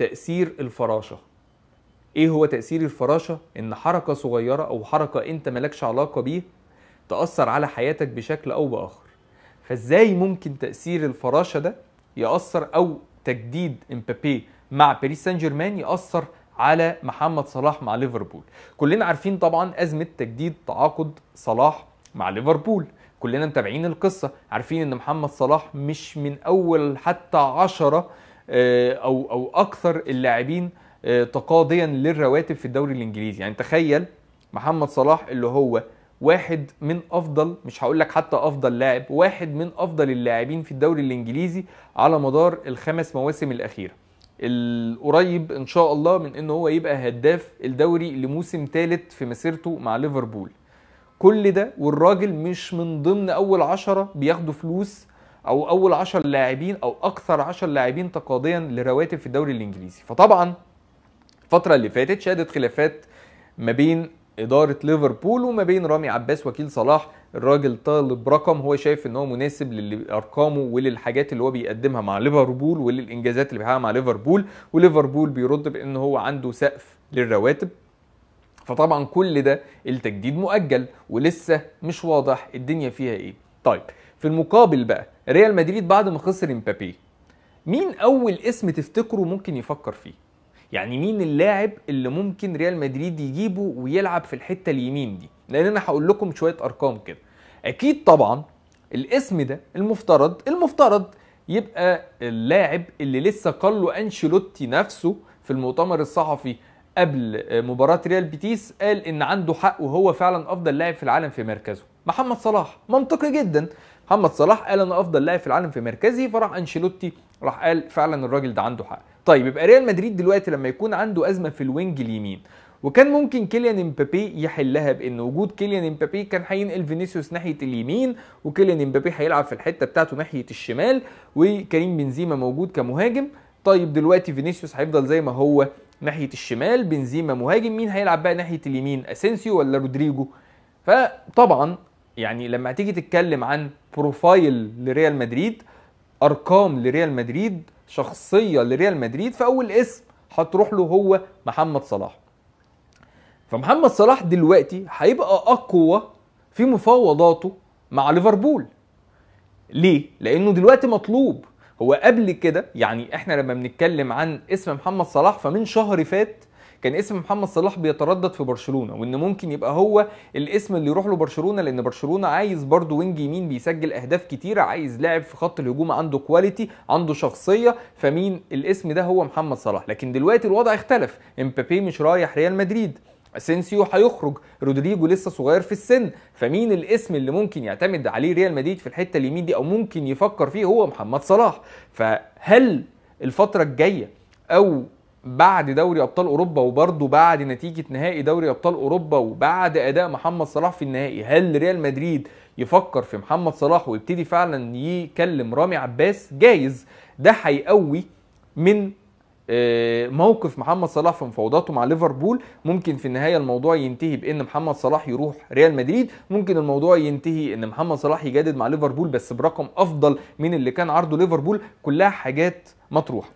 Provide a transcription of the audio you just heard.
تأثير الفراشة ايه هو تأثير الفراشة؟ ان حركة صغيرة او حركة انت مالكش علاقة بيه تأثر على حياتك بشكل او باخر فازاي ممكن تأثير الفراشة ده يأثر او تجديد امبابي مع باريس سان جيرمان يأثر على محمد صلاح مع ليفربول كلنا عارفين طبعا أزمة تجديد تعاقد صلاح مع ليفربول كلنا متابعين القصة عارفين ان محمد صلاح مش من اول حتى عشرة آه، او او اكثر اللاعبين آه، تقاضيا للرواتب في الدوري الانجليزي يعني تخيل محمد صلاح اللي هو واحد من افضل مش هقول لك حتى افضل لاعب واحد من افضل اللاعبين في الدوري الانجليزي على مدار الخمس مواسم الاخيره القريب ان شاء الله من ان هو يبقى هداف الدوري لموسم ثالث في مسيرته مع ليفربول كل ده والراجل مش من ضمن اول عشرة بياخدوا فلوس او اول 10 لاعبين او اكثر 10 لاعبين تقاضيا لرواتب في الدوري الانجليزي فطبعا الفتره اللي فاتت شهدت خلافات ما بين اداره ليفربول وما بين رامي عباس وكيل صلاح الراجل طالب رقم هو شايف ان هو مناسب لارقامه وللحاجات اللي هو بيقدمها مع ليفربول وللانجازات اللي بيحققها مع ليفربول وليفربول بيرد بان هو عنده سقف للرواتب فطبعا كل ده التجديد مؤجل ولسه مش واضح الدنيا فيها ايه طيب في المقابل بقى ريال مدريد بعد ما خسر امبابي مين اول اسم تفتكره ممكن يفكر فيه يعني مين اللاعب اللي ممكن ريال مدريد يجيبه ويلعب في الحته اليمين دي لان انا هقول لكم شويه ارقام كده اكيد طبعا الاسم ده المفترض المفترض يبقى اللاعب اللي لسه قال له انشيلوتي نفسه في المؤتمر الصحفي قبل مباراه ريال بيتيس قال ان عنده حق وهو فعلا افضل لاعب في العالم في مركزه محمد صلاح منطقي جدا محمد صلاح قال انا افضل لاعب في العالم في مركزي فراح انشيلوتي راح قال فعلا الراجل ده عنده حق طيب يبقى ريال مدريد دلوقتي لما يكون عنده ازمه في الوينج اليمين وكان ممكن كيليان امبابي يحلها بان وجود كيليان امبابي كان هينقل فينيسيوس ناحيه اليمين وكيليان امبابي هيلعب في الحته بتاعته ناحيه الشمال وكريم بنزيما موجود كمهاجم طيب دلوقتي فينيسيوس هيفضل زي ما هو ناحيه الشمال بنزيما مهاجم مين هيلعب بقى ناحيه اليمين اسينسيو ولا رودريجو فطبعا يعني لما هتيجي تتكلم عن بروفايل لريال مدريد ارقام لريال مدريد شخصيه لريال مدريد فاول اسم هتروح له هو محمد صلاح فمحمد صلاح دلوقتي هيبقى اقوى في مفاوضاته مع ليفربول ليه لانه دلوقتي مطلوب هو قبل كده يعني احنا لما بنتكلم عن اسم محمد صلاح فمن شهر فات كان اسم محمد صلاح بيتردد في برشلونه وان ممكن يبقى هو الاسم اللي يروح له برشلونه لان برشلونه عايز برضه وينج يمين بيسجل اهداف كتيره عايز لاعب في خط الهجوم عنده كواليتي عنده شخصيه فمين الاسم ده هو محمد صلاح لكن دلوقتي الوضع اختلف امبابي مش رايح ريال مدريد اسينسيو هيخرج رودريجو لسه صغير في السن فمين الاسم اللي ممكن يعتمد عليه ريال مدريد في الحته اليمين دي او ممكن يفكر فيه هو محمد صلاح فهل الفتره الجايه او بعد دوري ابطال اوروبا وبرضه بعد نتيجه نهائي دوري ابطال اوروبا وبعد اداء محمد صلاح في النهائي هل ريال مدريد يفكر في محمد صلاح ويبتدي فعلا يكلم رامي عباس جايز ده هيقوي من آه، موقف محمد صلاح في مفاوضاته مع ليفربول ممكن في النهايه الموضوع ينتهي بان محمد صلاح يروح ريال مدريد ممكن الموضوع ينتهي ان محمد صلاح يجدد مع ليفربول بس برقم افضل من اللي كان عرضه ليفربول كلها حاجات مطروحه